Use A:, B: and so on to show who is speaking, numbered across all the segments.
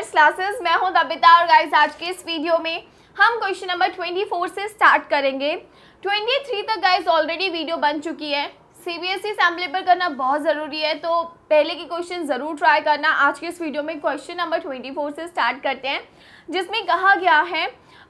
A: Commerce classes मैं हूं दबिता और गाइस आज के इस वीडियो में हम क्वेश्चन नंबर 24 से स्टार्ट करेंगे 23 तक गाइस ऑलरेडी वीडियो बन चुकी है सीबीएसई सैम्पल पेपर करना बहुत ज़रूरी है तो पहले के क्वेश्चन ज़रूर ट्राई करना आज के इस वीडियो में क्वेश्चन नंबर 24 से स्टार्ट करते हैं जिसमें कहा गया है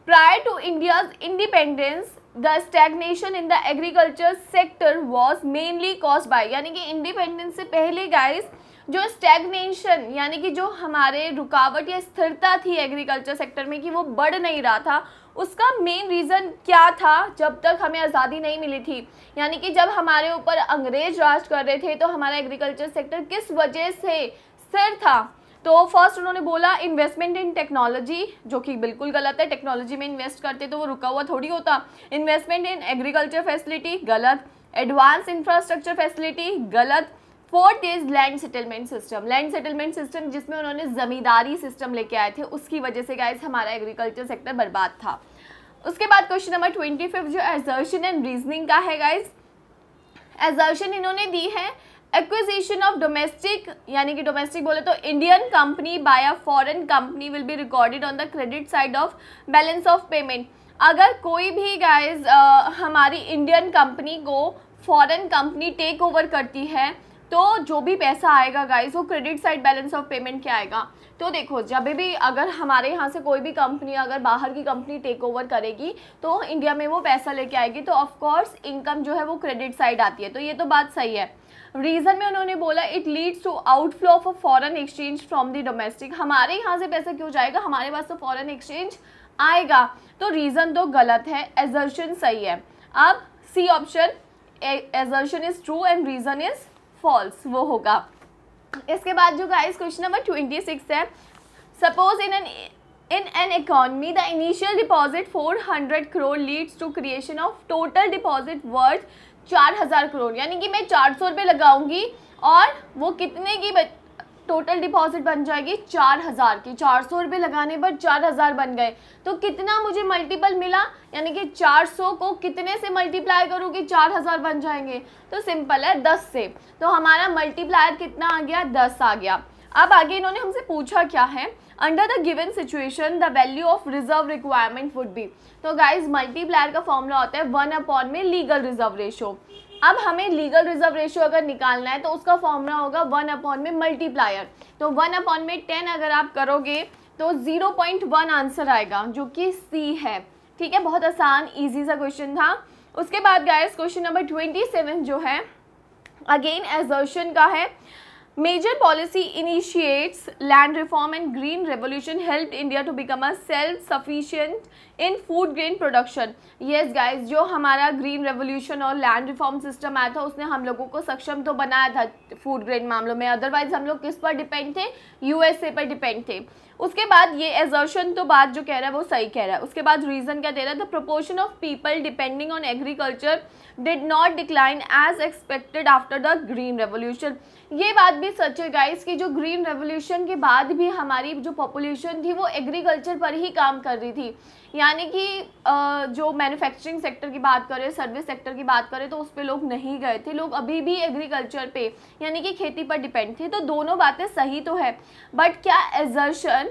A: prior to India's independence the stagnation in the agriculture sector was mainly cause by यानी कि इंडिपेंडेंस से पहले गाइज़ जो स्टेगनेशन यानी कि जो हमारे रुकावट या स्थिरता थी एग्रीकल्चर सेक्टर में कि वो बढ़ नहीं रहा था उसका मेन रीज़न क्या था जब तक हमें आज़ादी नहीं मिली थी यानी कि जब हमारे ऊपर अंग्रेज राज कर रहे थे तो हमारा एग्रीकल्चर सेक्टर किस वजह से स्थिर था तो फर्स्ट उन्होंने बोला इन्वेस्टमेंट इन टेक्नोलॉजी जो कि बिल्कुल गलत है टेक्नोलॉजी में इन्वेस्ट करते तो वो रुका हुआ थोड़ी होता इन्वेस्टमेंट इन एग्रीकल्चर फैसिलिटी गलत एडवांस इंफ्रास्ट्रक्चर फैसिलिटी गलत fourth is land settlement system land settlement system जिसमें उन्होंने ज़मींदारी सिस्टम लेके आए थे उसकी वजह से गाइज हमारा एग्रीकल्चर सेक्टर बर्बाद था उसके बाद क्वेश्चन नंबर ट्वेंटी फिफ्थ जो एजर्शन एंड रीजनिंग का है गाइज एजर्शन इन्होंने दी है एक्विजिशन ऑफ डोमेस्टिक यानी कि डोमेस्टिक बोले तो Indian company by a foreign company will be recorded on the credit side of balance of payment अगर कोई भी गाइज हमारी इंडियन कंपनी को फॉरेन कंपनी टेक ओवर करती है तो जो भी पैसा आएगा गाइज वो credit side balance of payment क्या आएगा तो देखो जब भी अगर हमारे यहाँ से कोई भी कंपनी अगर बाहर की कंपनी टेक ओवर करेगी तो इंडिया में वो पैसा लेके आएगी तो ऑफकोर्स इनकम जो है वो क्रेडिट साइड आती है तो ये तो बात सही है रीज़न में उन्होंने बोला it leads to outflow of a foreign exchange from the domestic हमारे यहाँ से पैसा क्यों जाएगा हमारे पास तो फ़ॉरन एक्सचेंज आएगा तो रीज़न तो गलत है एजर्शन सही है अब C option assertion is true and reason is false वो होगा इसके बाद जो guys question number twenty six है suppose in an in an economy the initial deposit four hundred crore leads to creation of total deposit worth चार हज़ार करोड़ यानी कि मैं चार सौ रुपये लगाऊंगी और वो कितने की टोटल डिपॉजिट बन जाएगी चार हज़ार की चार सौ रुपये लगाने पर चार हज़ार बन गए तो कितना मुझे मल्टीपल मिला यानी कि चार सौ को कितने से मल्टीप्लाई करूँगी चार हज़ार बन जाएंगे तो सिंपल है दस से तो हमारा मल्टीप्लायर कितना आ गया दस आ गया अब आगे इन्होंने हमसे पूछा क्या है under the given situation the value of reserve requirement would be तो गाइज मल्टीप्लायर का फॉर्मूला होता है वन अपॉन में लीगल रिजर्व रेशो अब हमें लीगल रिजर्व रेशियो अगर निकालना है तो उसका फॉर्मूला होगा वन अपॉन में मल्टीप्लायर तो वन अपॉन में टेन अगर आप करोगे तो ज़ीरो पॉइंट वन आंसर आएगा जो कि सी है ठीक है बहुत आसान ईजी सा क्वेश्चन था उसके बाद guys question number twenty seven जो है अगेन एजर्शन का है Major policy initiates land reform and green revolution helped India to become a self-sufficient in food grain production. Yes guys, जो हमारा green revolution और land reform system आया था उसने हम लोगों को सक्षम तो बनाया था food grain मामलों में अदरवाइज हम लोग किस पर डिपेंड थे यूएसए पर डिपेंड थे उसके बाद ये एजर्शन तो बात जो कह रहा है वो सही कह रहा है उसके बाद रीज़न क्या दे रहा है the proportion of people depending on agriculture did not decline as expected after the green revolution ये बात भी सच है गाइस कि जो ग्रीन रेवोल्यूशन के बाद भी हमारी जो पॉपुलेशन थी वो एग्रीकल्चर पर ही काम कर रही थी यानी कि जो मैन्युफैक्चरिंग सेक्टर की बात करें सर्विस सेक्टर की बात करें तो उस पर लोग नहीं गए थे लोग अभी भी एग्रीकल्चर पे यानी कि खेती पर डिपेंड थे तो दोनों बातें सही तो है बट क्या एजर्शन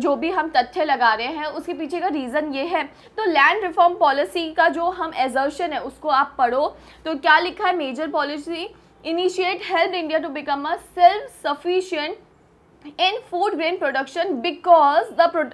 A: जो भी हम तथ्य लगा रहे हैं उसके पीछे का रीज़न ये है तो लैंड रिफॉर्म पॉलिसी का जो हम एजर्शन है उसको आप पढ़ो तो क्या लिखा है major policy initiate help India to become a self-sufficient in food grain production because the, pro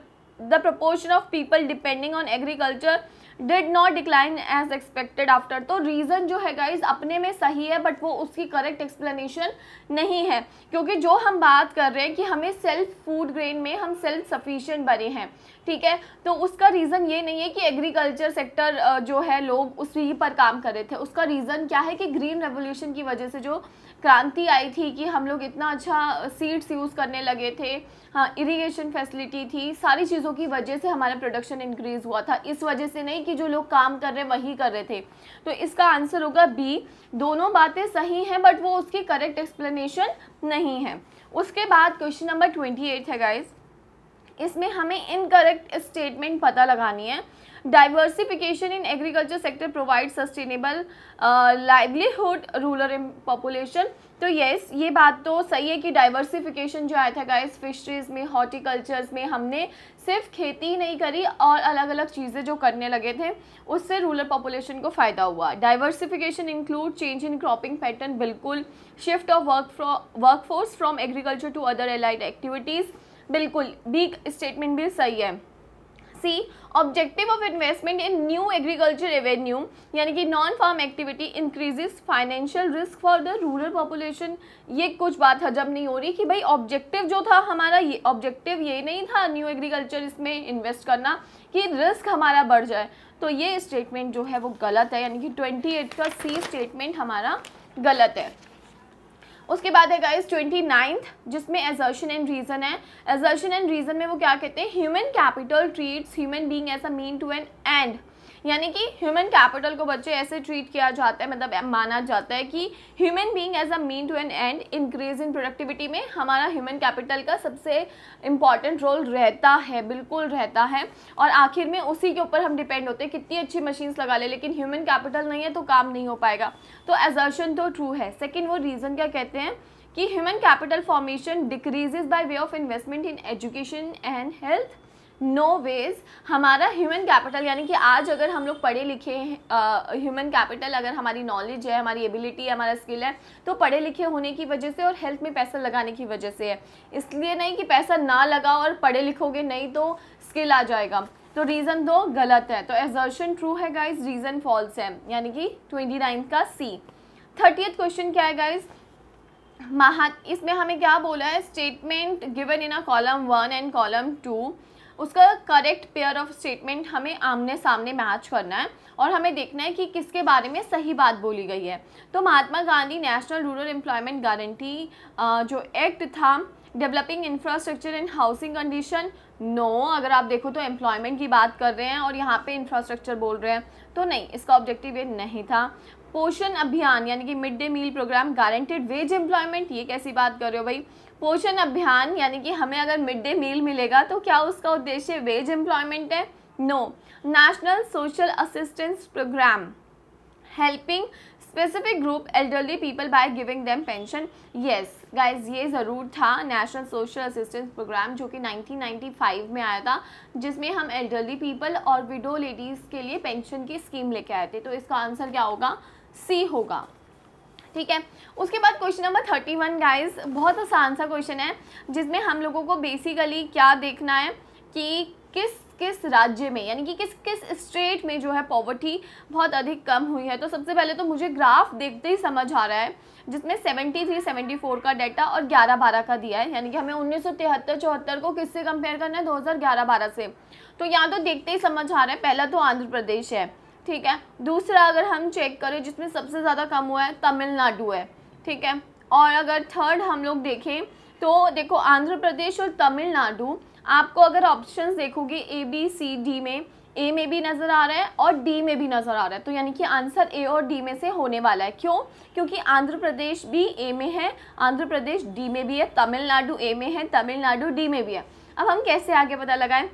A: the proportion of people depending on agriculture did not decline as expected after तो रीज़न जो है गाइज अपने में सही है but वो उसकी correct explanation नहीं है क्योंकि जो हम बात कर रहे हैं कि हमें सेल्फ फूड ग्रेन में हम सेल्फ सफिशेंट बने हैं ठीक है तो उसका रीज़न ये नहीं है कि एग्रीकल्चर सेक्टर जो है लोग उसी पर काम कर रहे थे उसका रीज़न क्या है कि ग्रीन रेवोल्यूशन की वजह से जो क्रांति आई थी कि हम लोग इतना अच्छा सीड्स यूज़ करने लगे थे हाँ इरीगेशन फैसिलिटी थी सारी चीज़ों की वजह से हमारा प्रोडक्शन इंक्रीज़ हुआ था इस वजह से नहीं कि जो लोग काम कर रहे वही कर रहे थे तो इसका आंसर होगा बी दोनों बातें सही हैं बट वो उसकी करेक्ट एक्सप्लेनेशन नहीं है उसके बाद क्वेश्चन नंबर ट्वेंटी एट है गाइज़ इसमें हमें इनकरेक्ट स्टेटमेंट पता लगानी है diversification in agriculture sector provide sustainable livelihood rural population तो यस ये बात तो सही है कि डाइवर्सिफिकेशन जो आया था गाइस फिशरीज में हॉर्टिकल्चर्स में हमने सिर्फ खेती ही नहीं करी और अलग अलग चीज़ें जो करने लगे थे उससे रूरल पॉपुलेशन को फ़ायदा हुआ diversification include change in cropping pattern बिल्कुल shift of work work force from agriculture to other allied activities बिल्कुल बिग स्टेटमेंट भी सही है C objective of investment in new agriculture revenue यानी कि non farm activity increases financial risk for the rural population ये कुछ बात हजम नहीं हो रही कि भाई ऑब्जेक्टिव जो था हमारा ये ऑब्जेक्टिव ये नहीं था न्यू एग्रीकल्चर इसमें इन्वेस्ट करना कि रिस्क हमारा बढ़ जाए तो ये स्टेटमेंट जो है वो गलत है यानी कि ट्वेंटी एट का सी स्टेटमेंट हमारा गलत है उसके बाद है गाइज ट्वेंटी नाइन्थ जिसमें एजर्शन एंड रीज़न है एजर्शन एंड रीज़न में वो क्या कहते हैं human capital treats human being as a mean to an end यानी कि ह्यूमन कैपिटल को बच्चे ऐसे ट्रीट किया जाता है मतलब माना जाता है कि human being as a mean to an end increase in productivity में हमारा ह्यूमन कैपिटल का सबसे इम्पॉर्टेंट रोल रहता है बिल्कुल रहता है और आखिर में उसी के ऊपर हम डिपेंड होते हैं कितनी अच्छी मशीन्स लगा ले लेकिन ह्यूमन कैपिटल नहीं है तो काम नहीं हो पाएगा तो एजर्शन तो ट्रू है सेकेंड वो रीज़न क्या कहते हैं कि human capital formation decreases by way of investment in education and health no ways हमारा ह्यूमन कैपिटल यानी कि आज अगर हम लोग पढ़े लिखे ह्यूमन कैपिटल अगर हमारी नॉलेज है हमारी एबिलिटी है हमारा स्किल है तो पढ़े लिखे होने की वजह से और हेल्थ में पैसा लगाने की वजह से है इसलिए नहीं कि पैसा ना लगाओ और पढ़े लिखोगे नहीं तो स्किल आ जाएगा तो रीज़न दो गलत है तो एजर्शन ट्रू है गाइज रीज़न फॉल्स है यानी कि ट्वेंटी नाइन्थ का सी थर्टीथ क्वेश्चन क्या है गाइज़ महा इसमें हमें क्या बोला है statement given in a column one and column two उसका करेक्ट पेयर ऑफ स्टेटमेंट हमें आमने सामने मैच करना है और हमें देखना है कि किसके बारे में सही बात बोली गई है तो Mahatma Gandhi national rural employment guarantee जो एक्ट था developing infrastructure and housing condition no अगर आप देखो तो एम्प्लॉयमेंट की बात कर रहे हैं और यहाँ पे इंफ्रास्ट्रक्चर बोल रहे हैं तो नहीं इसका ऑब्जेक्टिव ये नहीं था पोषण अभियान यानी कि mid day meal program guaranteed wage employment ये कैसी बात कर रहे हो भाई पोषण अभियान यानी कि हमें अगर मिड डे मील मिलेगा तो क्या उसका उद्देश्य वेज एम्प्लॉयमेंट है no national social assistance program helping specific group elderly people by giving them pension yes guys ये ज़रूर था नेशनल सोशल असिस्टेंस प्रोग्राम जो कि 1995 में आया था जिसमें हम एल्डरली पीपल और विडो लेडीज़ के लिए पेंशन की स्कीम लेके आए थे तो इसका आंसर क्या होगा सी होगा ठीक है उसके बाद question number thirty one guys बहुत आसान सा क्वेश्चन है जिसमें हम लोगों को बेसिकली क्या देखना है कि किस किस राज्य में यानी कि किस किस स्टेट में जो है पॉवर्टी बहुत अधिक कम हुई है तो सबसे पहले तो मुझे ग्राफ देखते ही समझ आ रहा है जिसमें 73, 74 का डाटा और 11, 12 का दिया है यानी कि हमें उन्नीस सौ को किससे कंपेयर करना है 2011, 12 से तो यहाँ तो देखते ही समझ आ रहा है पहला तो आंध्र प्रदेश है ठीक है दूसरा अगर हम चेक करें जिसमें सबसे ज़्यादा कम हुआ है तमिलनाडु है ठीक है और अगर थर्ड हम लोग देखें तो देखो आंध्र प्रदेश और तमिलनाडु आपको अगर ऑप्शन देखोगे ए बी सी डी में ए में भी नज़र आ रहा है और डी में भी नज़र आ रहा है तो यानी कि आंसर ए और डी में से होने वाला है क्यों क्योंकि आंध्र प्रदेश भी ए में है आंध्र प्रदेश डी में भी है तमिलनाडु ए में है तमिलनाडु डी में भी है अब हम कैसे आगे पता लगाएं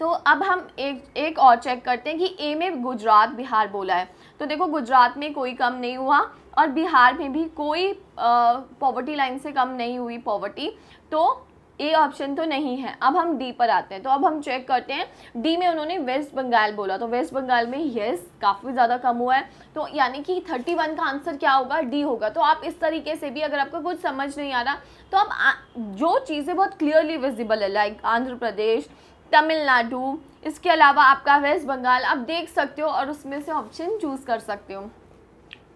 A: तो अब हम एक एक और चेक करते हैं कि ए में गुजरात बिहार बोला है तो देखो गुजरात में कोई कम नहीं हुआ और बिहार में भी कोई पॉवर्टी लाइन से कम नहीं हुई पॉवर्टी तो ए ऑप्शन तो नहीं है अब हम डी पर आते हैं तो अब हम चेक करते हैं डी में उन्होंने वेस्ट बंगाल बोला तो वेस्ट बंगाल में यस काफ़ी ज़्यादा कम हुआ है तो यानी कि थर्टी वन का आंसर क्या होगा डी होगा तो आप इस तरीके से भी अगर आपको कुछ समझ नहीं आ रहा तो आप जो चीज़ें बहुत क्लियरली विजिबल है लाइक आंध्र प्रदेश तमिलनाडु इसके अलावा आपका वेस्ट बंगाल आप देख सकते हो और उसमें से ऑप्शन चूज़ कर सकते हो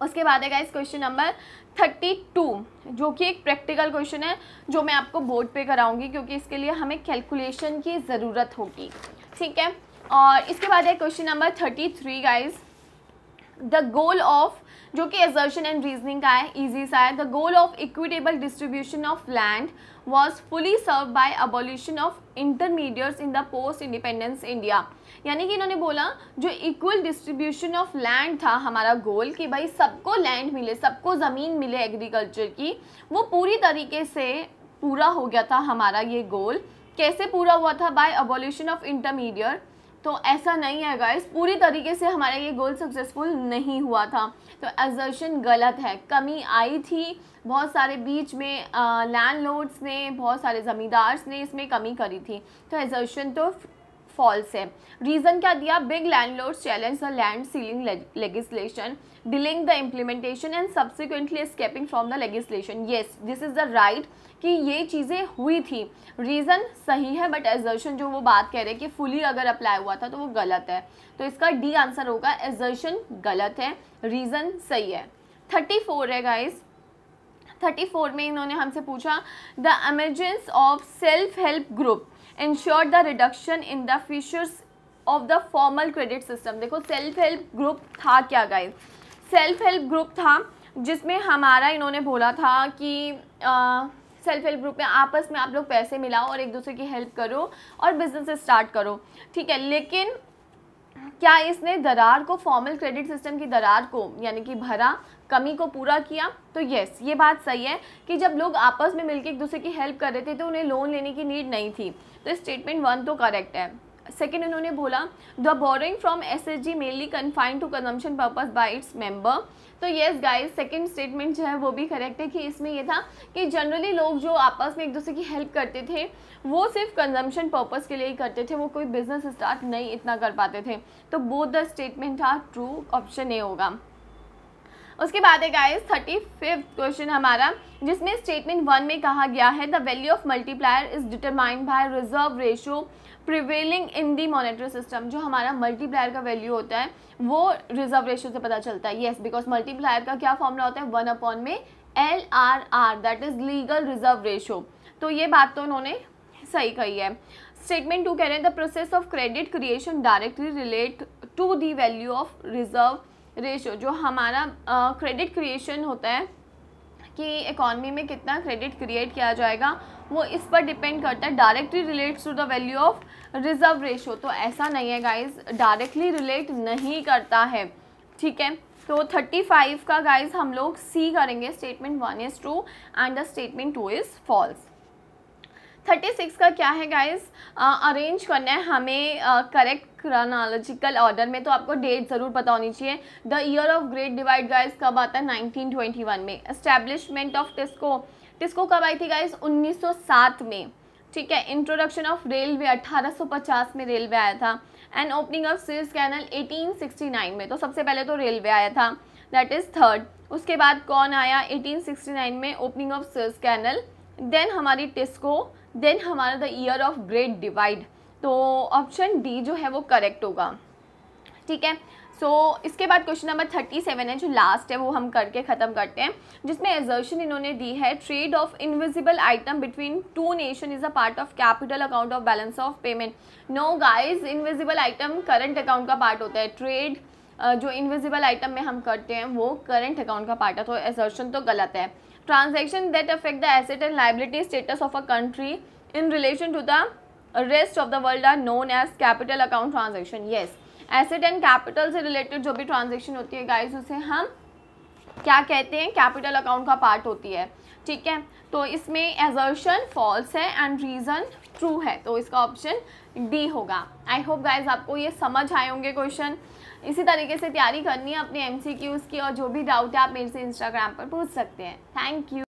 A: उसके बाद है इस क्वेश्चन नंबर थर्टी टू जो कि एक प्रैक्टिकल क्वेश्चन है जो मैं आपको बोर्ड पे कराऊंगी क्योंकि इसके लिए हमें कैलकुलेशन की ज़रूरत होगी ठीक है और इसके बाद है question number thirty three guys the goal of जो कि एजर्शन एंड रीजनिंग का है ईजी सा है the goal of equitable distribution of land was fully serve by abolition of intermediates in the post independence India यानी कि इन्होंने बोला जो इक्वल डिस्ट्रीब्यूशन ऑफ लैंड था हमारा गोल कि भाई सबको लैंड मिले सबको ज़मीन मिले एग्रीकल्चर की वो पूरी तरीके से पूरा हो गया था हमारा ये गोल कैसे पूरा हुआ था बाय अबोल्यूशन ऑफ इंटरमीडिएट तो ऐसा नहीं है गाइस पूरी तरीके से हमारा ये गोल सक्सेसफुल नहीं हुआ था तो एजर्शन गलत है कमी आई थी बहुत सारे बीच में लैंड ने बहुत सारे ज़मींदार्स ने इसमें कमी करी थी तो एजर्शन तो फॉल्स है रीज़न क्या दिया big landlord challenge the land ceiling legislation delaying the implementation and subsequently escaping from the legislation yes this is the right कि ये चीज़ें हुई थी रीज़न सही है बट एजर्शन जो वो बात कह रहे हैं कि फुली अगर अप्लाई हुआ था तो वो गलत है तो इसका डी आंसर होगा एजर्शन गलत है रीज़न सही है थर्टी फोर है गाइज़ थर्टी फोर में इन्होंने हमसे पूछा the emergence of self help group ensure the reduction in the features of the formal credit system देखो सेल्फ हेल्प ग्रुप था क्या गाइज सेल्फ हेल्प ग्रुप था जिसमें हमारा इन्होंने बोला था कि सेल्फ हेल्प ग्रुप में आपस में आप लोग पैसे मिलाओ और एक दूसरे की हेल्प करो और बिज़नेस स्टार्ट करो ठीक है लेकिन क्या इसने दरार को फॉर्मल क्रेडिट सिस्टम की दरार को यानी कि भरा कमी को पूरा किया तो यस ये बात सही है कि जब लोग आपस में मिलकर एक दूसरे की हेल्प कर रहे थे तो उन्हें लोन लेने की नीड नहीं थी तो स्टेटमेंट वन तो करेक्ट है सेकेंड इन्होंने बोला the borrowing from S S G mainly confined to consumption purpose by its member तो येस गाइज सेकेंड स्टेटमेंट जो है वो भी करेक्ट है कि इसमें यह था कि जनरली लोग जो आपस में एक दूसरे की हेल्प करते थे वो सिर्फ कंजम्पन पर्पज़ के लिए ही करते थे वो कोई बिजनेस स्टार्ट नहीं इतना कर पाते थे तो बोथ द स्टेटमेंट था ट्रू ऑप्शन ए होगा उसके बाद है गाइस थर्टी फिफ्थ क्वेश्चन हमारा जिसमें स्टेटमेंट वन में कहा गया है the value of multiplier is determined by reserve ratio prevailing in the monitor system जो हमारा मल्टीप्लायर का वैल्यू होता है वो रिजर्व रेशो से पता चलता है येस बिकॉज मल्टीप्लायर का क्या फॉर्मूला होता है वन अपॉन में L R R that is legal reserve ratio तो ये बात तो उन्होंने सही कही है स्टेटमेंट टू कह रहे हैं the process of credit creation directly relate to the value of reserve ratio जो हमारा क्रेडिट क्रिएशन होता है कि इकॉनमी में कितना क्रेडिट क्रिएट किया जाएगा वो इस पर डिपेंड करता है directly relates to the value of reserve ratio तो ऐसा नहीं है गाइज डायरेक्टली रिलेट नहीं करता है ठीक है तो थर्टी फाइव का गाइज हम लोग सी करेंगे statement one is true and the statement two is false thirty six का क्या है गाइज अरेंज करना है हमें करेक्ट क्रोनोलॉजिकल ऑर्डर में तो आपको डेट ज़रूर पता होनी चाहिए the year of great divide guys कब आता है 1921 में एस्टेब्लिशमेंट ऑफ टिस्को टिस्को कब आई थी गाइज 1907 में ठीक है इंट्रोडक्शन ऑफ रेलवे 1850 में रेलवे आया था and opening of Suez canal nine में तो सबसे पहले तो रेलवे आया था दैट इज़ थर्ड उसके बाद कौन आया 1869 में opening of Suez canal then हमारी टिस्को देन हमारा the year of great divide तो ऑप्शन डी जो है वो करेक्ट होगा ठीक है सो so, इसके बाद क्वेश्चन नंबर थर्टी सेवन है जो लास्ट है वो हम करके ख़त्म करते हैं जिसमें एजर्शन इन्होंने दी है trade of invisible item between two nation is a part of capital account of balance of payment no guys invisible item current account का पार्ट होता है ट्रेड जो इनविजिबल आइटम में हम करते हैं वो करंट अकाउंट का पार्ट है तो एजर्शन तो गलत है transaction that affect the asset and liability status of a country in relation to the rest of the world are known as capital account transaction yes asset and capital से related जो भी transaction होती है guys उसे हम क्या कहते हैं कैपिटल अकाउंट का पार्ट होती है ठीक है तो इसमें एजर्शन फॉल्स है एंड रीज़न ट्रू है तो इसका ऑप्शन डी होगा आई होप गाइज आपको ये समझ आए होंगे क्वेश्चन इसी तरीके से तैयारी करनी है अपने एम की और जो भी डाउट है आप मेरे से इंस्टाग्राम पर पूछ सकते हैं थैंक यू